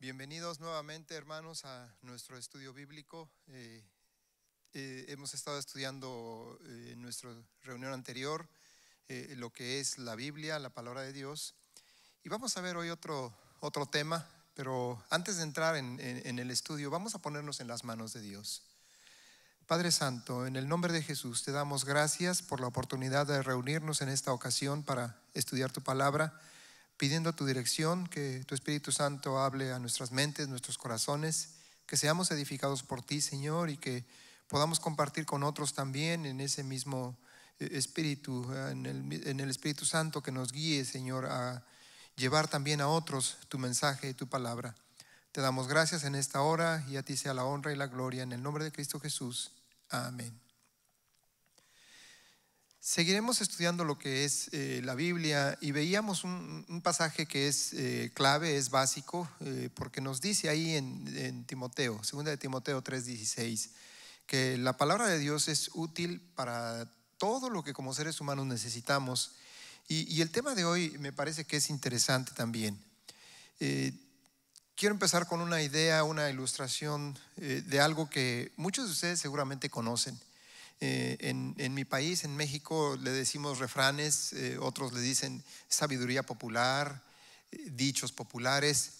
Bienvenidos nuevamente, hermanos, a nuestro estudio bíblico. Eh, eh, hemos estado estudiando en eh, nuestra reunión anterior lo que es la Biblia, la palabra de Dios. Y vamos a ver hoy otro, otro tema, pero antes de entrar en el estudio, vamos a ponernos en las manos de Dios. Padre Santo, en el nombre de Jesús te damos gracias por la oportunidad de reunirnos en esta ocasión para estudiar tu palabra pidiendo tu dirección, que tu Espíritu Santo hable a nuestras mentes, nuestros corazones, que seamos edificados por ti, Señor, y que podamos compartir con otros también en ese mismo eh, espíritu, en el, en el Espíritu Santo que nos guíe, Señor, a llevar también a otros tu mensaje y tu palabra. Te damos gracias en esta hora y a ti sea la honra y la gloria en el nombre de Cristo Jesús. Amén. Seguiremos estudiando lo que es eh, la Biblia y veíamos un, pasaje que es eh, clave, es básico, eh, porque nos dice ahí en, Timoteo, 2 de Timoteo 3:16, que la palabra de Dios es útil para todo lo que como seres humanos necesitamos. y el tema de hoy me parece que es interesante también. quiero empezar con una idea, una ilustración de algo que muchos de ustedes seguramente conocen. Eh, en, mi país, en México, le decimos refranes, eh, otros le dicen sabiduría popular, eh, dichos populares.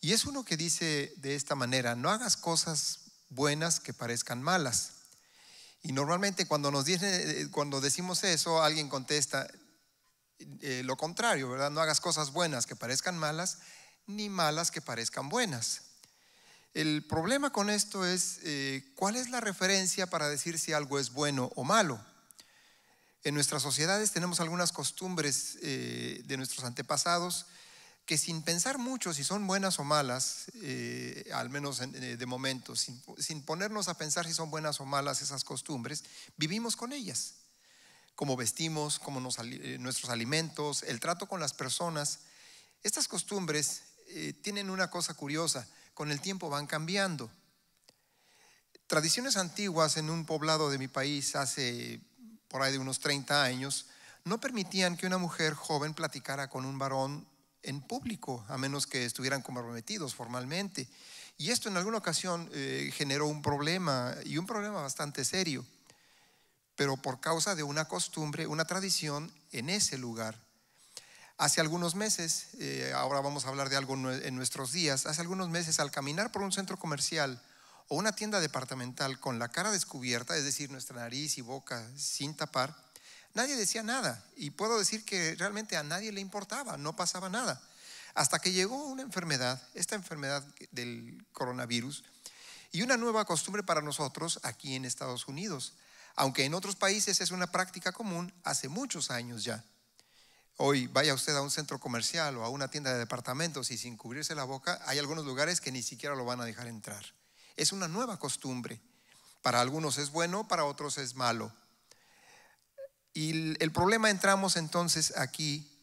Y es uno que dice de esta manera, no hagas cosas buenas que parezcan malas. Y normalmente cuando nos cuando decimos eso, alguien contesta lo contrario, ¿verdad? No hagas cosas buenas que parezcan malas, ni malas que parezcan buenas. El problema con esto es eh, cuál es la referencia para decir si algo es bueno o malo. En nuestras sociedades tenemos algunas costumbres eh, de nuestros antepasados que sin pensar mucho si son buenas o malas, eh, al menos de momento, sin, ponernos a pensar si son buenas o malas esas costumbres, vivimos con ellas. Cómo vestimos, cómo nos, nuestros alimentos, el trato con las personas. Estas costumbres tienen una cosa curiosa con el tiempo van cambiando. Tradiciones antiguas en un poblado de mi país hace por ahí de unos 30 años no permitían que una mujer joven platicara con un varón en público, a menos que estuvieran comprometidos formalmente. Y esto en alguna ocasión eh, generó un problema, y un problema bastante serio, pero por causa de una costumbre, una tradición en ese lugar. Hace algunos meses, eh, ahora vamos a hablar de algo en nuestros días, hace algunos meses al caminar por un centro comercial o una tienda departamental con la cara descubierta, es decir, nuestra nariz y boca sin tapar, nadie decía nada y puedo decir que realmente a nadie le importaba, no pasaba nada. Hasta que llegó una enfermedad, esta enfermedad del coronavirus, y una nueva costumbre para nosotros aquí en Estados Unidos, aunque en otros países es una práctica común hace muchos años ya. Hoy vaya usted a un centro comercial o a una tienda de departamentos y sin cubrirse la boca, hay algunos lugares que ni siquiera lo van a dejar entrar. Es una nueva costumbre. Para algunos es bueno, para otros es malo. Y el problema entramos entonces aquí,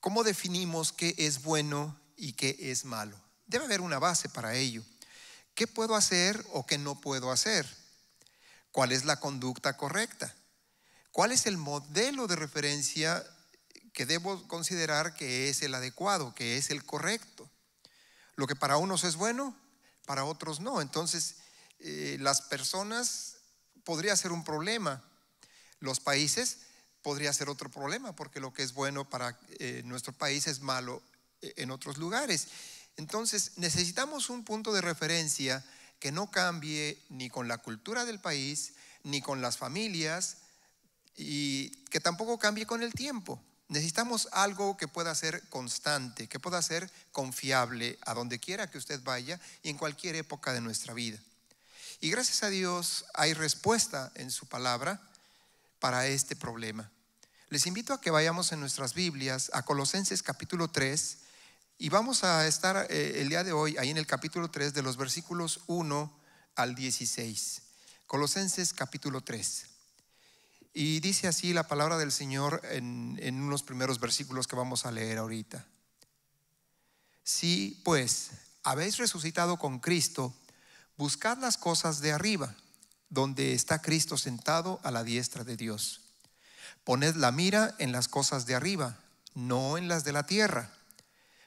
¿cómo definimos qué es bueno y qué es malo? Debe haber una base para ello. ¿Qué puedo hacer o qué no puedo hacer? ¿Cuál es la conducta correcta? ¿Cuál es el modelo de referencia que debo considerar que es el adecuado, que es el correcto. Lo que para unos es bueno, para otros no. Entonces, eh, las personas podría ser un problema. Los países podría ser otro problema, porque lo que es bueno para eh, nuestro país es malo eh, en otros lugares. Entonces, necesitamos un punto de referencia que no cambie ni con la cultura del país, ni con las familias, y que tampoco cambie con el tiempo. Necesitamos algo que pueda ser constante, que pueda ser confiable a donde quiera que usted vaya y en cualquier época de nuestra vida. Y gracias a Dios hay respuesta en su palabra para este problema. Les invito a que vayamos en nuestras Biblias a Colosenses capítulo 3 y vamos a estar eh, el día de hoy ahí en el capítulo 3 de los versículos 1 al 16. Colosenses capítulo 3. Y dice así la palabra del Señor en, unos primeros versículos que vamos a leer ahorita. Si pues habéis resucitado con Cristo, buscad las cosas de arriba, donde está Cristo sentado a la diestra de Dios. Poned la mira en las cosas de arriba, no en las de la tierra,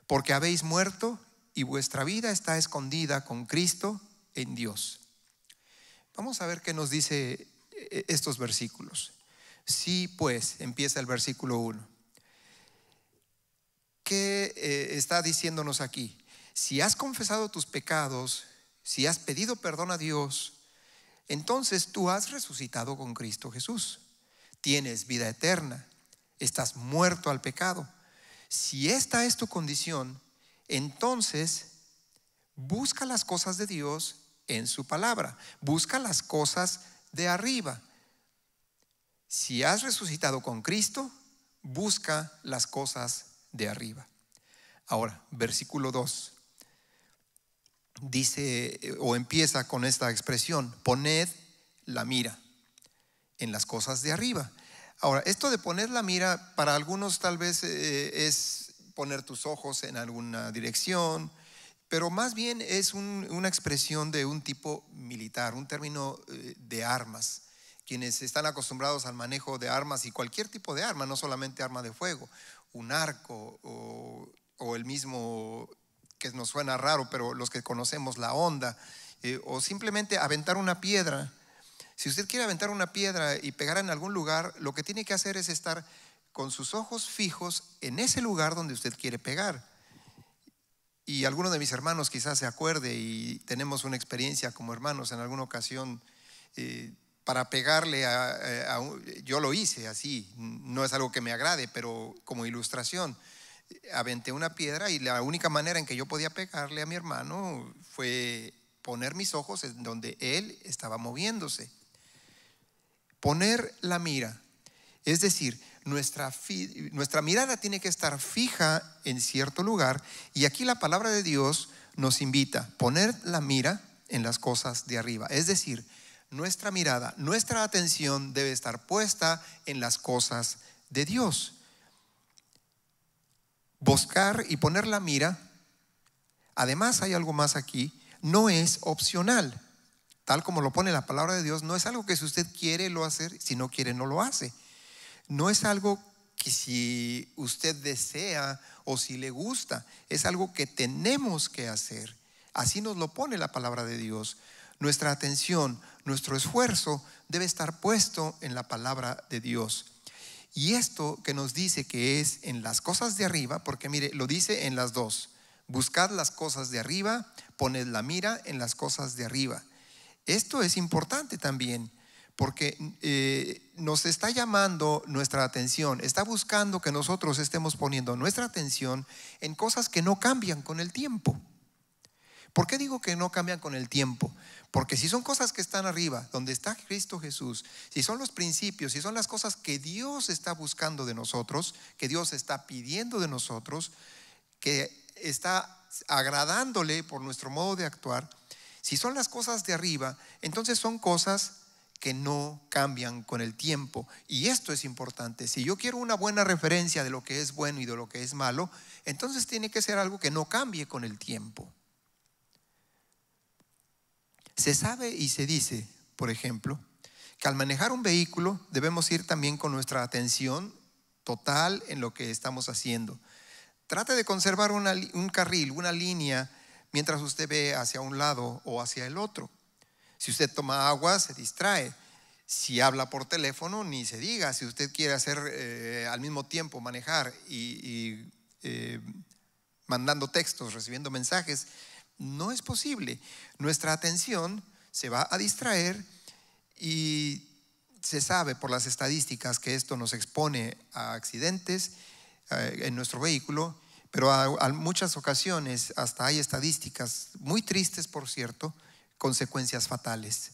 porque habéis muerto y vuestra vida está escondida con Cristo en Dios. Vamos a ver qué nos dice e, estos versículos. Sí, pues, empieza el versículo 1. ¿Qué eh, está diciéndonos aquí? Si has confesado tus pecados, si has pedido perdón a Dios, entonces tú has resucitado con Cristo Jesús. Tienes vida eterna. Estás muerto al pecado. Si esta es tu condición, entonces busca las cosas de Dios en su palabra. Busca las cosas de arriba. Si has resucitado con Cristo, busca las cosas de arriba. Ahora, versículo 2 dice o empieza con esta expresión, poned la mira en las cosas de arriba. Ahora, esto de poner la mira, para algunos tal vez eh, es poner tus ojos en alguna dirección, pero más bien es una expresión de un tipo militar, un término eh, de armas. Quienes están acostumbrados al manejo de armas y cualquier tipo de arma, no solamente arma de fuego, un arco o, el mismo que nos suena raro, pero los que conocemos la onda, eh, o simplemente aventar una piedra. Si usted quiere aventar una piedra y pegar en algún lugar, lo que tiene que hacer es estar con sus ojos fijos en ese lugar donde usted quiere pegar y alguno de mis hermanos quizás se acuerde y tenemos una experiencia como hermanos en alguna ocasión eh, para pegarle a, eh, Yo lo hice así, no es algo que me agrade, pero como ilustración, aventé una piedra y la única manera en que yo podía pegarle a mi hermano fue poner mis ojos en donde él estaba moviéndose. Poner la mira es decir, nuestra, nuestra mirada tiene que estar fija en cierto lugar y aquí la palabra de Dios nos invita a poner la mira en las cosas de arriba. Es decir, nuestra mirada, nuestra atención debe estar puesta en las cosas de Dios. Buscar y poner la mira, además hay algo más aquí, no es opcional. Tal como lo pone la palabra de Dios, no es algo que si usted quiere lo hace, si no quiere no lo hace no es algo que si usted desea o si le gusta, es algo que tenemos que hacer. Así nos lo pone la palabra de Dios. Nuestra atención, nuestro esfuerzo debe estar puesto en la palabra de Dios. Y esto que nos dice que es en las cosas de arriba, porque mire, lo dice en las dos. Buscad las cosas de arriba, poned la mira en las cosas de arriba. Esto es importante también porque eh, nos está llamando nuestra atención, está buscando que nosotros estemos poniendo nuestra atención en cosas que no cambian con el tiempo. ¿Por qué digo que no cambian con el tiempo? Porque si son cosas que están arriba, donde está Cristo Jesús, si son los principios, si son las cosas que Dios está buscando de nosotros, que Dios está pidiendo de nosotros, que está agradándole por nuestro modo de actuar, si son las cosas de arriba, entonces son cosas que no cambian con el tiempo. Y esto es importante. Si yo quiero una buena referencia de lo que es bueno y de lo que es malo, entonces tiene que ser algo que no cambie con el tiempo. Se sabe y se dice, por ejemplo, que al manejar un vehículo debemos ir también con nuestra atención total en lo que estamos haciendo. Trate de conservar un carril, una línea, mientras usted ve hacia un lado o hacia el otro. Si usted toma agua, se distrae. Si habla por teléfono, ni se diga. Si usted quiere hacer eh, al mismo tiempo manejar y, eh, mandando textos, recibiendo mensajes, no es posible. Nuestra atención se va a distraer y se sabe por las estadísticas que esto nos expone a accidentes eh, en nuestro vehículo, pero a, muchas ocasiones hasta hay estadísticas muy tristes, por cierto, consecuencias fatales.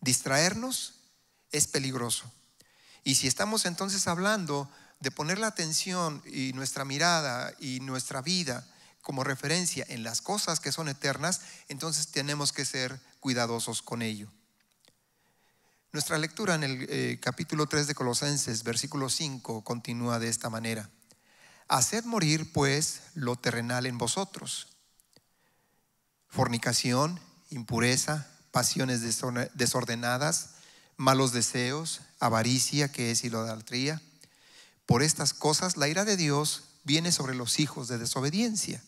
Distraernos es peligroso. Y si estamos entonces hablando de poner la atención y nuestra mirada y nuestra vida como referencia en las cosas que son eternas, entonces tenemos que ser cuidadosos con ello. Nuestra lectura en el eh, capítulo 3 de Colosenses, versículo 5, continúa de esta manera. Haced morir, pues, lo terrenal en vosotros. Fornicación, impureza, pasiones desordenadas, malos deseos, avaricia, que es idolatría. Por estas cosas la ira de Dios viene sobre los hijos de desobediencia.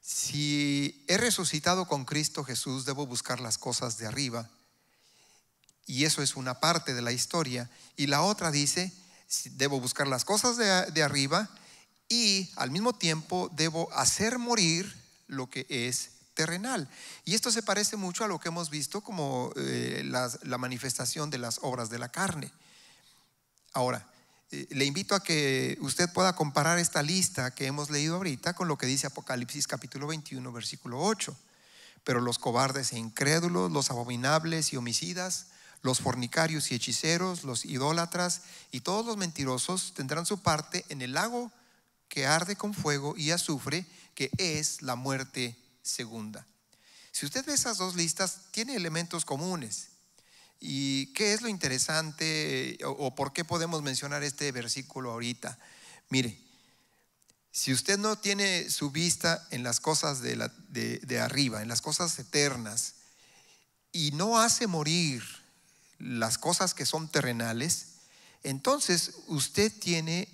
Si he resucitado con Cristo Jesús, debo buscar las cosas de arriba. Y eso es una parte de la historia. Y la otra dice, debo buscar las cosas de, de arriba y al mismo tiempo debo hacer morir lo que es terrenal. Y esto se parece mucho a lo que hemos visto como eh, la manifestación de las obras de la carne. Ahora, eh, le invito a que usted pueda comparar esta lista que hemos leído ahorita con lo que dice Apocalipsis capítulo 21, versículo 8. Pero los cobardes e incrédulos, los abominables y homicidas, los fornicarios y hechiceros, los idólatras y todos los mentirosos tendrán su parte en el lago que arde con fuego y azufre, que es la muerte segunda. Si usted ve esas dos listas, tiene elementos comunes. ¿Y qué es lo interesante eh, o, por qué podemos mencionar este versículo ahorita? Mire, si usted no tiene su vista en las cosas de, de arriba, en las cosas eternas, y no hace morir las cosas que son terrenales, entonces usted tiene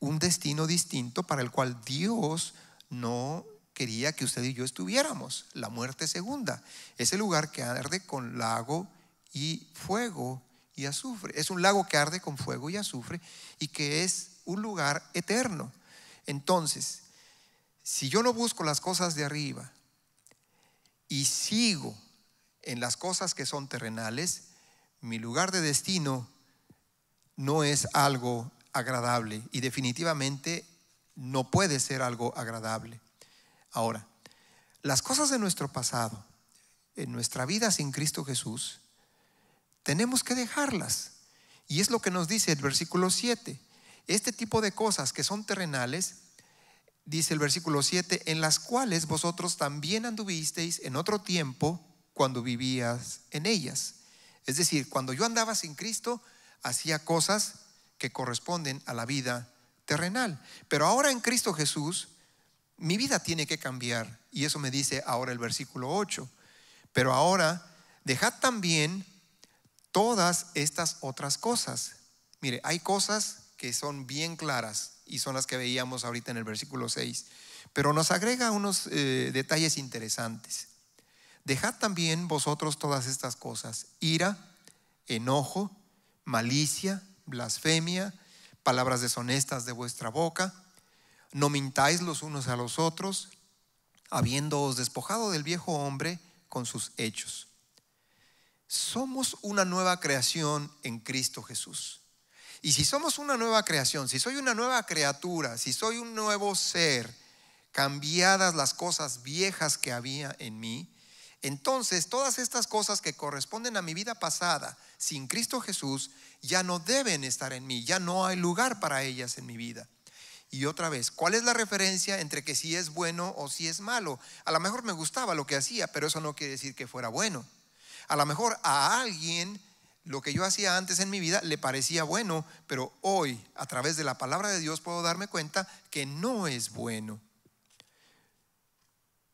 un destino distinto para el cual Dios no quería que usted y yo estuviéramos, la muerte segunda. Ese lugar que arde con lago y fuego y azufre. Es un lago que arde con fuego y azufre y que es un lugar eterno. Entonces, si yo no busco las cosas de arriba y sigo en las cosas que son terrenales, mi lugar de destino no es algo agradable y definitivamente no puede ser algo agradable. Ahora, las cosas de nuestro pasado, en nuestra vida sin Cristo Jesús, tenemos que dejarlas. Y es lo que nos dice el versículo 7. Este tipo de cosas que son terrenales, dice el versículo 7, en las cuales vosotros también anduvisteis en otro tiempo cuando vivías en ellas. Es decir, cuando yo andaba sin Cristo, hacía cosas que corresponden a la vida terrenal. Pero ahora en Cristo Jesús, mi vida tiene que cambiar. Y eso me dice ahora el versículo 8. Pero ahora, dejad también todas estas otras cosas. Mire, hay cosas que son bien claras y son las que veíamos ahorita en el versículo 6. Pero nos agrega unos eh, detalles interesantes. Dejad también vosotros todas estas cosas. Ira, enojo, malicia, blasfemia, palabras deshonestas de vuestra boca no mintáis los unos a los otros, habiéndoos despojado del viejo hombre con sus hechos. Somos una nueva creación en Cristo Jesús. Y si somos una nueva creación, si soy una nueva criatura, si soy un nuevo ser, cambiadas las cosas viejas que había en mí, entonces todas estas cosas que corresponden a mi vida pasada sin Cristo Jesús ya no deben estar en mí, ya no hay lugar para ellas en mi vida y otra vez. ¿Cuál es la referencia entre que si es bueno o si es malo? A lo mejor me gustaba lo que hacía, pero eso no quiere decir que fuera bueno. A lo mejor a alguien lo que yo hacía antes en mi vida le parecía bueno, pero hoy a través de la palabra de Dios puedo darme cuenta que no es bueno.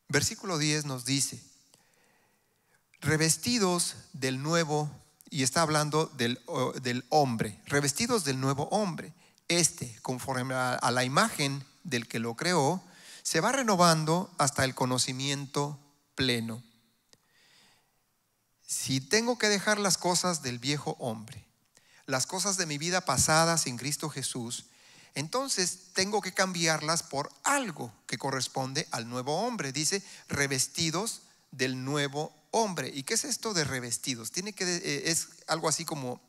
Versículo 10 nos dice, revestidos del nuevo, y está hablando del, del hombre, revestidos del nuevo hombre, este, conforme a la imagen del que lo creó, se va renovando hasta el conocimiento pleno. Si tengo que dejar las cosas del viejo hombre, las cosas de mi vida pasada sin Cristo Jesús, entonces tengo que cambiarlas por algo que corresponde al nuevo hombre. Dice, revestidos del nuevo hombre. ¿Y qué es esto de revestidos? Tiene que, eh, es algo así como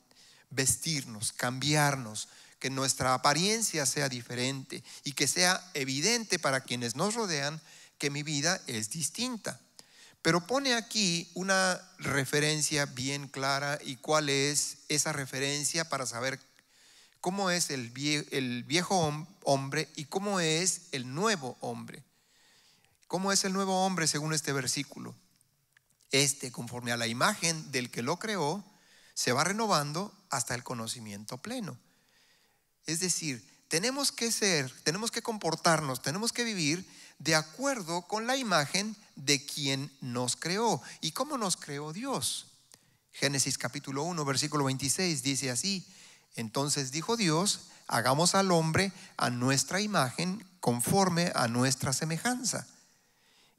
vestirnos, cambiarnos, que nuestra apariencia sea diferente y que sea evidente para quienes nos rodean que mi vida es distinta. Pero pone aquí una referencia bien clara y cuál es esa referencia para saber cómo es el viejo, hombre y cómo es el nuevo hombre. ¿Cómo es el nuevo hombre según este versículo? Este, conforme a la imagen del que lo creó, se va renovando hasta el conocimiento pleno. Es decir, tenemos que ser, tenemos que comportarnos, tenemos que vivir de acuerdo con la imagen de quien nos creó y cómo nos creó Dios. Génesis capítulo 1, versículo 26 dice así, entonces dijo Dios, hagamos al hombre a nuestra imagen conforme a nuestra semejanza.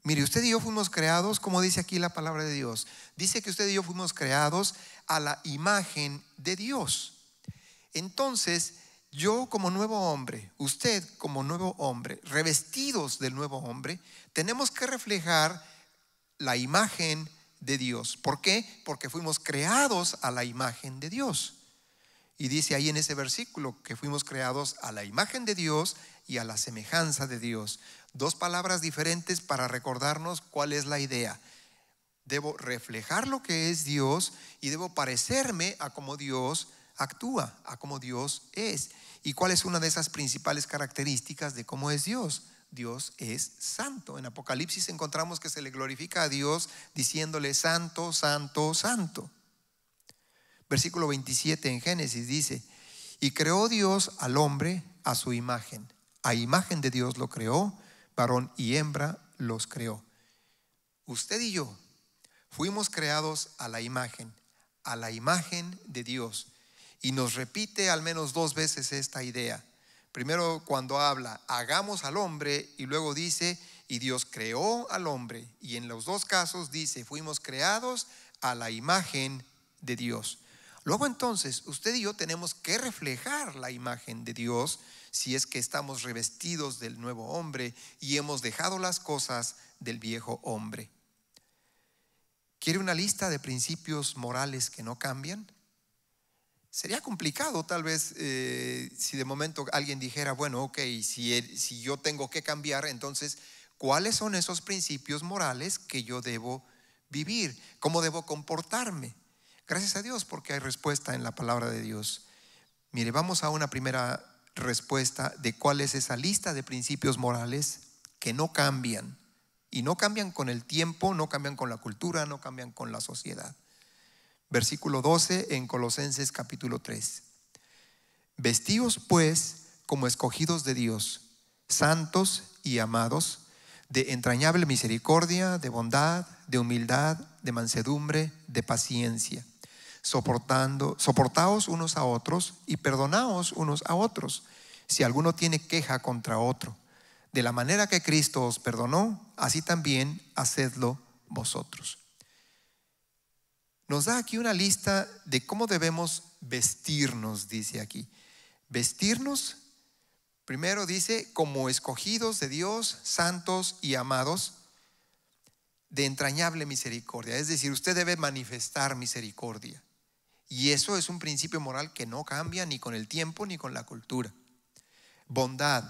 Mire, usted y yo fuimos creados, como dice aquí la palabra de Dios, dice que usted y yo fuimos creados a la imagen de Dios. Entonces, yo como nuevo hombre, usted como nuevo hombre, revestidos del nuevo hombre, tenemos que reflejar la imagen de Dios. ¿Por qué? Porque fuimos creados a la imagen de Dios. Y dice ahí en ese versículo que fuimos creados a la imagen de Dios y a la semejanza de Dios. Dos palabras diferentes para recordarnos cuál es la idea. Debo reflejar lo que es Dios y debo parecerme a como Dios actúa, a cómo Dios es. ¿Y cuál es una de esas principales características de cómo es Dios? Dios es santo. En Apocalipsis encontramos que se le glorifica a Dios diciéndole santo, santo, santo. Versículo 27 en Génesis dice, y creó Dios al hombre a su imagen. A imagen de Dios lo creó, varón y hembra los creó. Usted y yo fuimos creados a la imagen, a la imagen de Dios. Y nos repite al menos dos veces esta idea. Primero cuando habla, hagamos al hombre y luego dice, y Dios creó al hombre. Y en los dos casos dice, fuimos creados a la imagen de Dios. Luego entonces, usted y yo tenemos que reflejar la imagen de Dios si es que estamos revestidos del nuevo hombre y hemos dejado las cosas del viejo hombre. ¿Quiere una lista de principios morales que no cambian? Sería complicado tal vez eh, si de momento alguien dijera, bueno, ok, si, si yo tengo que cambiar, entonces, ¿cuáles son esos principios morales que yo debo vivir? ¿Cómo debo comportarme? Gracias a Dios porque hay respuesta en la palabra de Dios. Mire, vamos a una primera respuesta de cuál es esa lista de principios morales que no cambian. Y no cambian con el tiempo, no cambian con la cultura, no cambian con la sociedad versículo 12 en Colosenses capítulo 3. vestíos pues como escogidos de Dios, santos y amados, de entrañable misericordia, de bondad, de humildad, de mansedumbre, de paciencia, soportando, soportaos unos a otros y perdonaos unos a otros, si alguno tiene queja contra otro. De la manera que Cristo os perdonó, así también hacedlo vosotros nos da aquí una lista de cómo debemos vestirnos, dice aquí. Vestirnos, primero dice, como escogidos de Dios, santos y amados, de entrañable misericordia. Es decir, usted debe manifestar misericordia. Y eso es un principio moral que no cambia ni con el tiempo ni con la cultura. Bondad,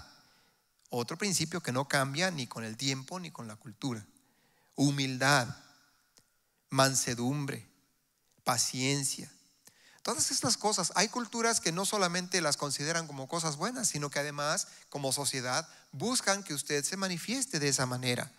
otro principio que no cambia ni con el tiempo ni con la cultura. Humildad, mansedumbre, paciencia. Todas estas cosas, hay culturas que no solamente las consideran como cosas buenas, sino que además, como sociedad, buscan que usted se manifieste de esa manera.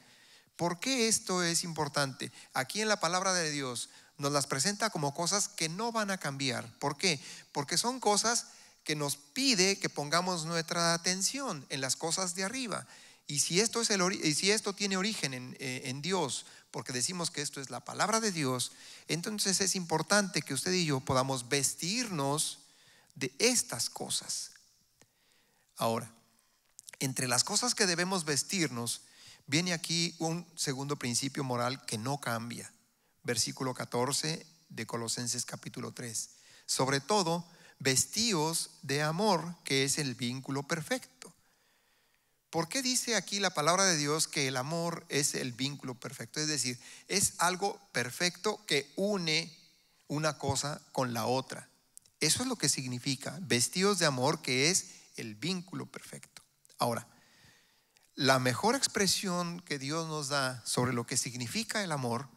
¿Por qué esto es importante? Aquí en la palabra de Dios nos las presenta como cosas que no van a cambiar. ¿Por qué? Porque son cosas que nos pide que pongamos nuestra atención en las cosas de arriba. Y si esto, es el, y si esto tiene origen en, eh, en Dios, porque decimos que esto es la palabra de Dios, entonces es importante que usted y yo podamos vestirnos de estas cosas. Ahora, entre las cosas que debemos vestirnos, viene aquí un segundo principio moral que no cambia. Versículo 14 de Colosenses capítulo 3. Sobre todo, vestíos de amor, que es el vínculo perfecto. ¿Por qué dice aquí la palabra de Dios que el amor es el vínculo perfecto? Es decir, es algo perfecto que une una cosa con la otra. Eso es lo que significa vestidos de amor, que es el vínculo perfecto. Ahora, la mejor expresión que Dios nos da sobre lo que significa el amor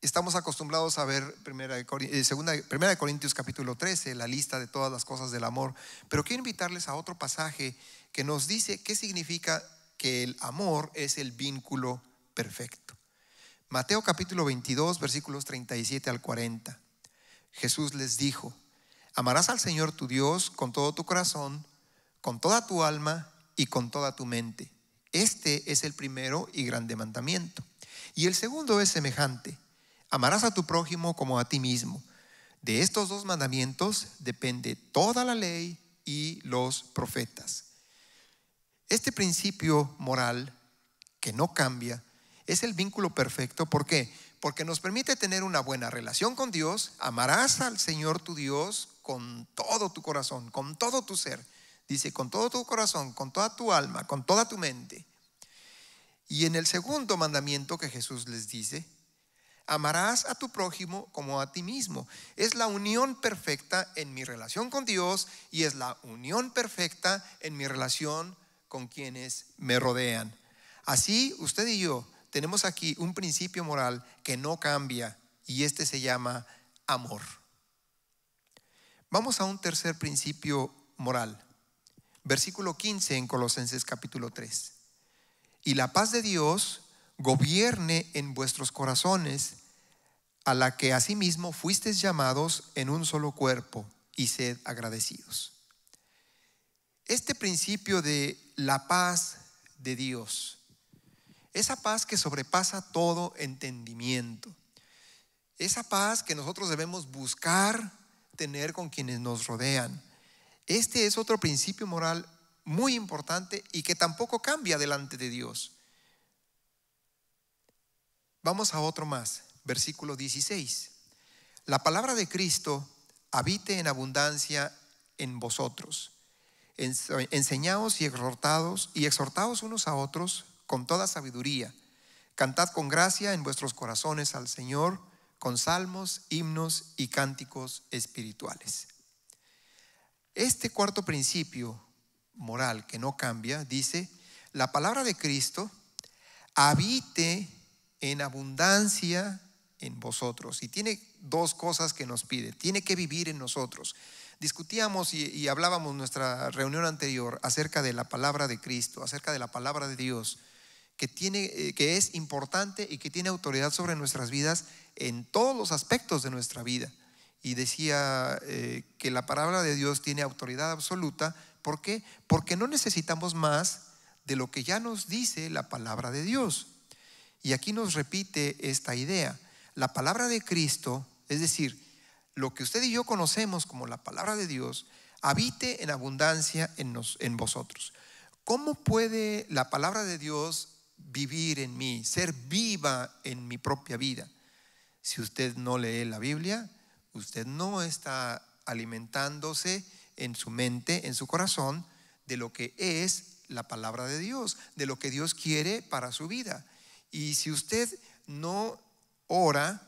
Estamos acostumbrados a ver primera eh, Corintios capítulo 13, la lista de todas las cosas del amor, pero quiero invitarles a otro pasaje que nos dice qué significa que el amor es el vínculo perfecto. Mateo capítulo 22, versículos 37 al 40. Jesús les dijo, amarás al Señor tu Dios con todo tu corazón, con toda tu alma y con toda tu mente. Este es el primero y grande mandamiento. Y el segundo es semejante. Amarás a tu prójimo como a ti mismo. De estos dos mandamientos depende toda la ley y los profetas. Este principio moral que no cambia es el vínculo perfecto. ¿Por qué? Porque nos permite tener una buena relación con Dios. Amarás al Señor tu Dios con todo tu corazón, con todo tu ser. Dice, con todo tu corazón, con toda tu alma, con toda tu mente. Y en el segundo mandamiento que Jesús les dice, amarás a tu prójimo como a ti mismo. Es la unión perfecta en mi relación con Dios y es la unión perfecta en mi relación con quienes me rodean. Así usted y yo tenemos aquí un principio moral que no cambia y este se llama amor. Vamos a un tercer principio moral. Versículo 15 en Colosenses capítulo 3. Y la paz de Dios gobierne en vuestros corazones, a la que asimismo fuisteis llamados en un solo cuerpo, y sed agradecidos. Este principio de la paz de Dios, esa paz que sobrepasa todo entendimiento, esa paz que nosotros debemos buscar tener con quienes nos rodean. Este es otro principio moral muy importante y que tampoco cambia delante de Dios. Vamos a otro más, versículo 16. La palabra de Cristo habite en abundancia en vosotros. enseñados y exhortados y exhortaos unos a otros con toda sabiduría. Cantad con gracia en vuestros corazones al Señor con salmos, himnos y cánticos espirituales. Este cuarto principio moral que no cambia dice, la palabra de Cristo habite en abundancia en vosotros. Y tiene dos cosas que nos pide. Tiene que vivir en nosotros. Discutíamos y, hablábamos en nuestra reunión anterior acerca de la palabra de Cristo, acerca de la palabra de Dios, que, tiene, eh, que es importante y que tiene autoridad sobre nuestras vidas en todos los aspectos de nuestra vida. Y decía eh, que la palabra de Dios tiene autoridad absoluta. ¿Por qué? Porque no necesitamos más de lo que ya nos dice la palabra de Dios. Y aquí nos repite esta idea. La palabra de Cristo, es decir, lo que usted y yo conocemos como la palabra de Dios, habite en abundancia en, vosotros. ¿Cómo puede la palabra de Dios vivir en mí, ser viva en mi propia vida? Si usted no lee la Biblia, usted no está alimentándose en su mente, en su corazón, de lo que es la palabra de Dios, de lo que Dios quiere para su vida. Y si usted no ora,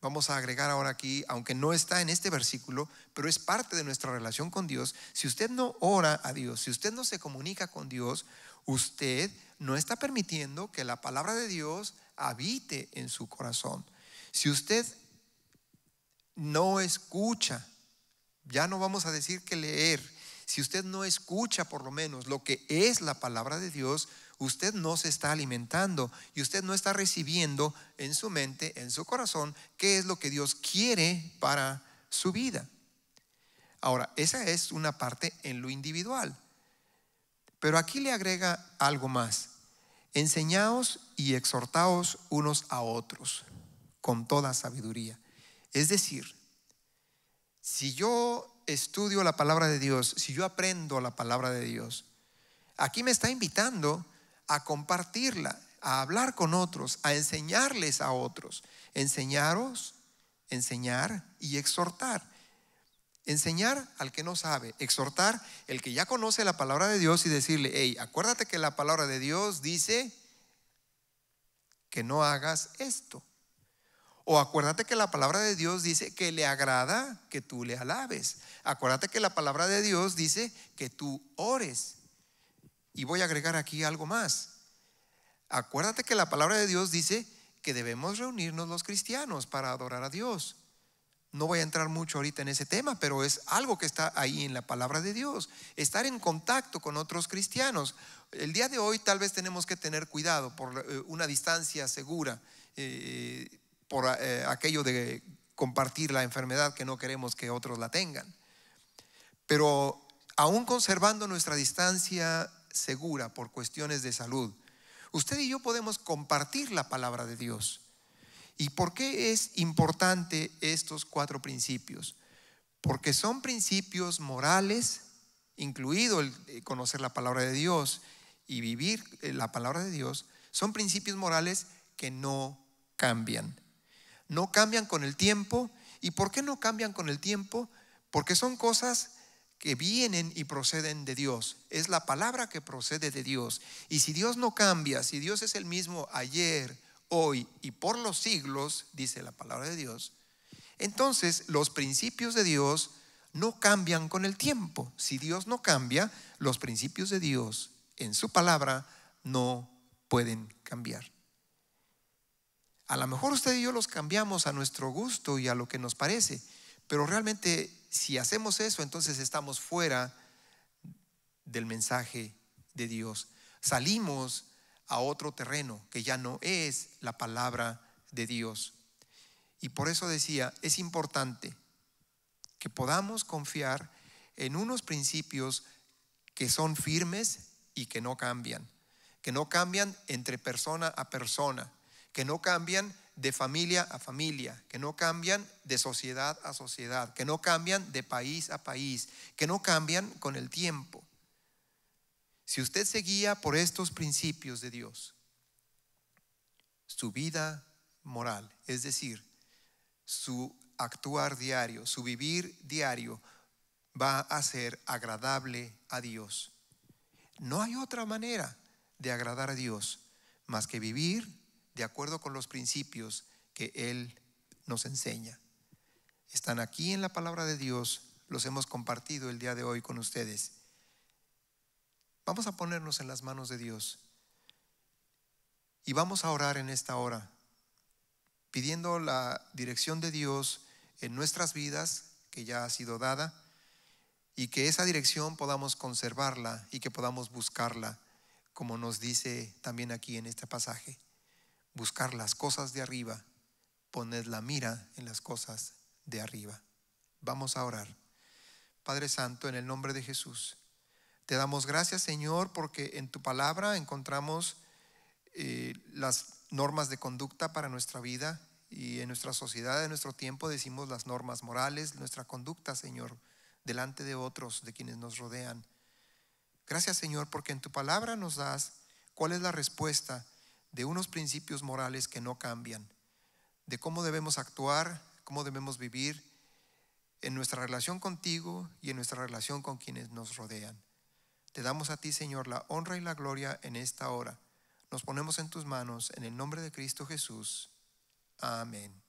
vamos a agregar ahora aquí, aunque no está en este versículo, pero es parte de nuestra relación con Dios, si usted no ora a Dios, si usted no se comunica con Dios, usted no está permitiendo que la palabra de Dios habite en su corazón. Si usted no escucha, ya no vamos a decir que leer, si usted no escucha por lo menos lo que es la palabra de Dios, usted no se está alimentando y usted no está recibiendo en su mente, en su corazón, qué es lo que Dios quiere para su vida. Ahora, esa es una parte en lo individual. Pero aquí le agrega algo más. Enseñaos y exhortaos unos a otros con toda sabiduría. Es decir, si yo estudio la palabra de Dios, si yo aprendo la palabra de Dios, aquí me está invitando a compartirla, a hablar con otros, a enseñarles a otros. Enseñaros, enseñar y exhortar. Enseñar al que no sabe, exhortar el que ya conoce la palabra de Dios y decirle, hey, acuérdate que la palabra de Dios dice que no hagas esto. O acuérdate que la palabra de Dios dice que le agrada que tú le alabes. Acuérdate que la palabra de Dios dice que tú ores. Y voy a agregar aquí algo más. Acuérdate que la palabra de Dios dice que debemos reunirnos los cristianos para adorar a Dios. No voy a entrar mucho ahorita en ese tema, pero es algo que está ahí en la palabra de Dios. Estar en contacto con otros cristianos. El día de hoy tal vez tenemos que tener cuidado por eh, una distancia segura, eh, por eh, aquello de compartir la enfermedad que no queremos que otros la tengan. Pero aún conservando nuestra distancia segura por cuestiones de salud, usted y yo podemos compartir la palabra de Dios. ¿Y por qué es importante estos cuatro principios? Porque son principios morales, incluido el eh, conocer la palabra de Dios y vivir eh, la palabra de Dios, son principios morales que no cambian. No cambian con el tiempo. ¿Y por qué no cambian con el tiempo? Porque son cosas que vienen y proceden de Dios. Es la palabra que procede de Dios. Y si Dios no cambia, si Dios es el mismo ayer, hoy y por los siglos, dice la palabra de Dios, entonces los principios de Dios no cambian con el tiempo. Si Dios no cambia, los principios de Dios en su palabra no pueden cambiar. A lo mejor usted y yo los cambiamos a nuestro gusto y a lo que nos parece, pero realmente si hacemos eso, entonces estamos fuera del mensaje de Dios. Salimos a otro terreno que ya no es la palabra de Dios. Y por eso decía, es importante que podamos confiar en unos principios que son firmes y que no cambian, que no cambian entre persona a persona, que no cambian de familia a familia, que no cambian de sociedad a sociedad, que no cambian de país a país, que no cambian con el tiempo. Si usted se guía por estos principios de Dios, su vida moral, es decir, su actuar diario, su vivir diario, va a ser agradable a Dios. No hay otra manera de agradar a Dios más que vivir de acuerdo con los principios que Él nos enseña. Están aquí en la palabra de Dios, los hemos compartido el día de hoy con ustedes. Vamos a ponernos en las manos de Dios y vamos a orar en esta hora, pidiendo la dirección de Dios en nuestras vidas, que ya ha sido dada, y que esa dirección podamos conservarla y que podamos buscarla, como nos dice también aquí en este pasaje buscar las cosas de arriba, poned la mira en las cosas de arriba. Vamos a orar. Padre Santo, en el nombre de Jesús, te damos gracias, Señor, porque en tu palabra encontramos eh, las normas de conducta para nuestra vida y en nuestra sociedad, en nuestro tiempo, decimos las normas morales, nuestra conducta, Señor, delante de otros, de quienes nos rodean. Gracias, Señor, porque en tu palabra nos das cuál es la respuesta de unos principios morales que no cambian, de cómo debemos actuar, cómo debemos vivir en nuestra relación contigo y en nuestra relación con quienes nos rodean. Te damos a ti, Señor, la honra y la gloria en esta hora. Nos ponemos en tus manos, en el nombre de Cristo Jesús. Amén.